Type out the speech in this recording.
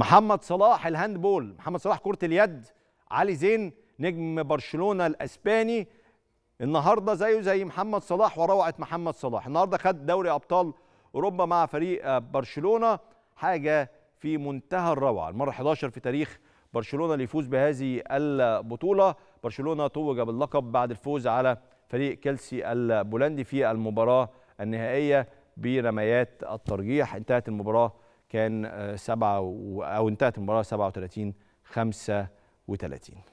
محمد صلاح الهاندبول محمد صلاح كرة اليد علي زين نجم برشلونة الأسباني النهاردة زيه زي محمد صلاح وروعة محمد صلاح النهاردة خد دوري أبطال أوروبا مع فريق آه، برشلونة حاجة في منتهى الروعة المرة 11 في تاريخ برشلونة ليفوز بهذه البطولة برشلونة توج باللقب بعد الفوز على فريق كيلسي البولندي في المباراة النهائية برميات الترجيح انتهت المباراة كان آه، سبعة أو انتهت المباراة 37 35